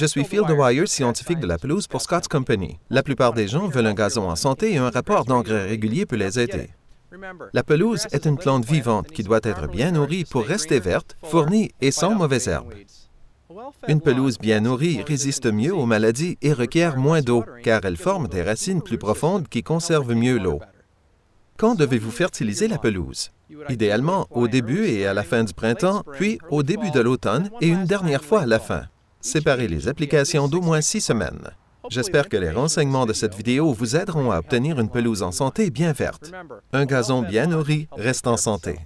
Je suis Field Wire, scientifique de la pelouse pour Scott's Company. La plupart des gens veulent un gazon en santé et un rapport d'engrais régulier peut les aider. La pelouse est une plante vivante qui doit être bien nourrie pour rester verte, fournie et sans mauvaises herbes. Une pelouse bien nourrie résiste mieux aux maladies et requiert moins d'eau, car elle forme des racines plus profondes qui conservent mieux l'eau. Quand devez-vous fertiliser la pelouse? Idéalement au début et à la fin du printemps, puis au début de l'automne et une dernière fois à la fin séparer les applications d'au moins six semaines. J'espère que les renseignements de cette vidéo vous aideront à obtenir une pelouse en santé bien verte. Un gazon bien nourri reste en santé.